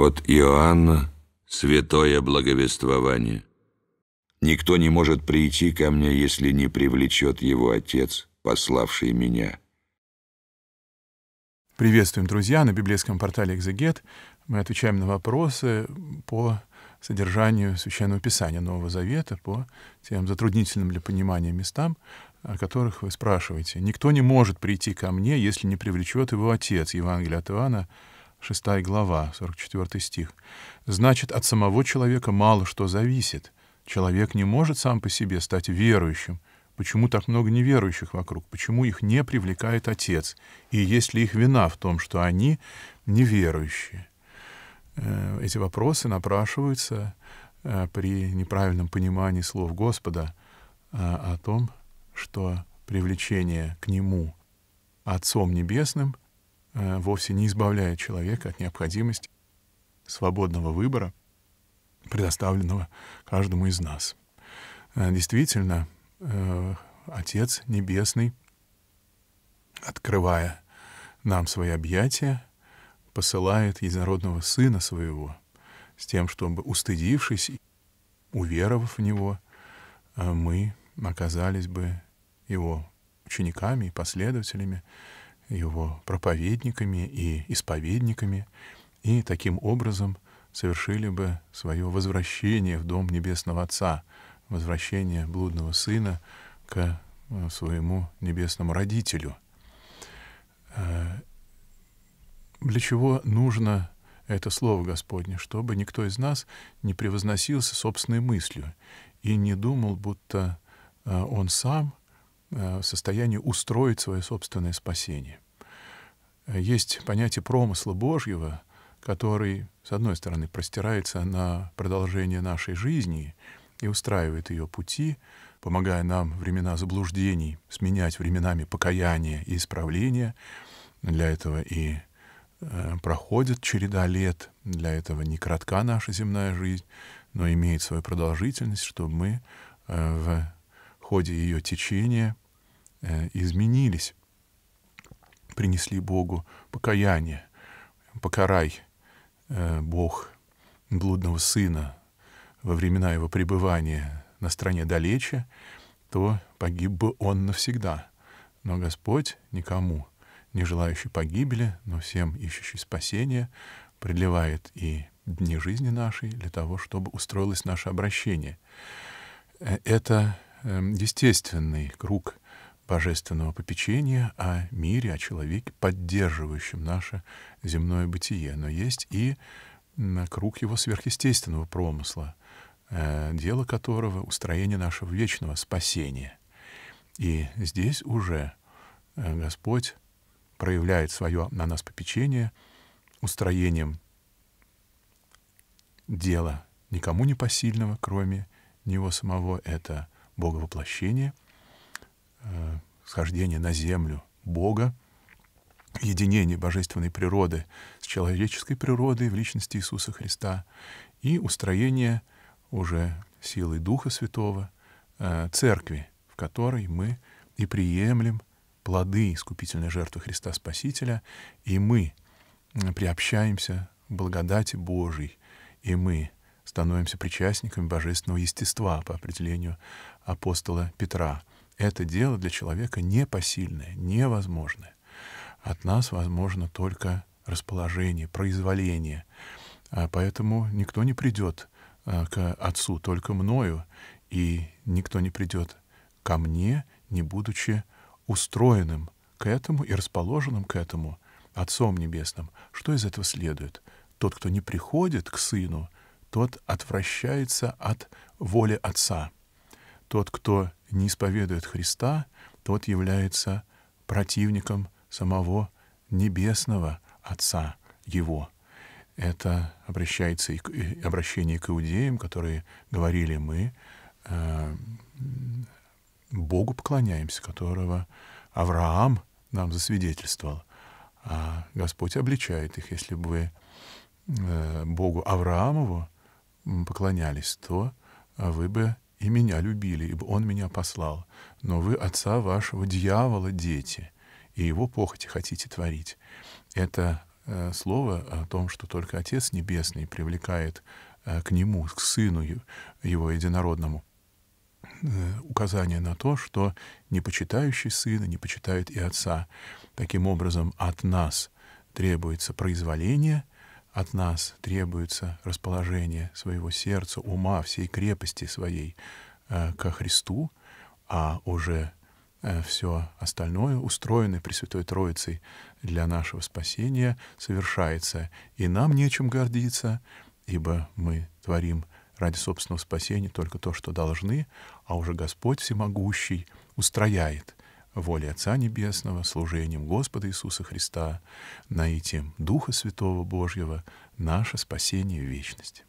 От Иоанна святое благовествование. Никто не может прийти ко мне, если не привлечет его Отец, пославший меня. Приветствуем, друзья, на библейском портале «Экзегет». Мы отвечаем на вопросы по содержанию Священного Писания Нового Завета, по тем затруднительным для понимания местам, о которых вы спрашиваете. «Никто не может прийти ко мне, если не привлечет его Отец» Евангелие от Иоанна, 6 глава, 44 стих. Значит, от самого человека мало что зависит. Человек не может сам по себе стать верующим. Почему так много неверующих вокруг? Почему их не привлекает Отец? И есть ли их вина в том, что они неверующие? Э, эти вопросы напрашиваются э, при неправильном понимании слов Господа э, о том, что привлечение к Нему Отцом Небесным Э, вовсе не избавляет человека от необходимости свободного выбора, предоставленного каждому из нас. Э, действительно, э, Отец Небесный, открывая нам свои объятия, посылает единородного Сына Своего с тем, чтобы, устыдившись, уверовав в Него, мы оказались бы Его учениками и последователями, его проповедниками и исповедниками, и таким образом совершили бы свое возвращение в дом Небесного Отца, возвращение блудного сына к э, своему небесному родителю. Э, для чего нужно это Слово Господне? Чтобы никто из нас не превозносился собственной мыслью и не думал, будто э, он сам Э, в состоянии устроить свое собственное спасение. Э, есть понятие промысла Божьего, который, с одной стороны, простирается на продолжение нашей жизни и устраивает ее пути, помогая нам времена заблуждений сменять временами покаяния и исправления. Для этого и э, проходит череда лет, для этого не кратка наша земная жизнь, но имеет свою продолжительность, чтобы мы э, в ходе ее течения Э, изменились, принесли Богу покаяние. Покарай, э, Бог, блудного сына во времена его пребывания на стране далече, то погиб бы он навсегда. Но Господь никому, не желающий погибели, но всем ищущий спасения, продлевает и дни жизни нашей для того, чтобы устроилось наше обращение. Э, это эм, естественный круг божественного попечения о мире, о человеке, поддерживающем наше земное бытие. Но есть и на круг его сверхъестественного промысла, э, дело которого — устроение нашего вечного спасения. И здесь уже э, Господь проявляет свое на нас попечение устроением дела никому не посильного, кроме него самого. Это Бога воплощение — Э, схождение на землю Бога, единение божественной природы с человеческой природой в личности Иисуса Христа и устроение уже силой Духа Святого э, церкви, в которой мы и приемлем плоды искупительной жертвы Христа Спасителя, и мы э, приобщаемся к благодати Божией, и мы становимся причастниками божественного естества по определению апостола Петра — это дело для человека непосильное, невозможное. От нас возможно только расположение, произволение. а Поэтому никто не придет а, к Отцу, только мною, и никто не придет ко мне, не будучи устроенным к этому и расположенным к этому Отцом Небесным. Что из этого следует? Тот, кто не приходит к Сыну, тот отвращается от воли Отца. Тот, кто не исповедует Христа, тот является противником самого Небесного Отца Его. Это обращается и к, и обращение к иудеям, которые говорили мы, э, Богу поклоняемся, которого Авраам нам засвидетельствовал. А Господь обличает их, если бы вы э, Богу Авраамову поклонялись, то вы бы и меня любили, ибо он меня послал. Но вы отца вашего дьявола дети, и его похоти хотите творить. Это э, слово о том, что только Отец Небесный привлекает э, к Нему, к Сыну Его Единородному, э, указание на то, что не почитающий Сына не почитает и Отца. Таким образом, от нас требуется произволение — от нас требуется расположение своего сердца, ума, всей крепости своей э, ко Христу, а уже э, все остальное, устроенное Пресвятой Троицей для нашего спасения, совершается. И нам нечем гордиться, ибо мы творим ради собственного спасения только то, что должны, а уже Господь всемогущий устрояет — воли Отца Небесного, служением Господа Иисуса Христа, наитием Духа Святого Божьего, наше спасение в вечность.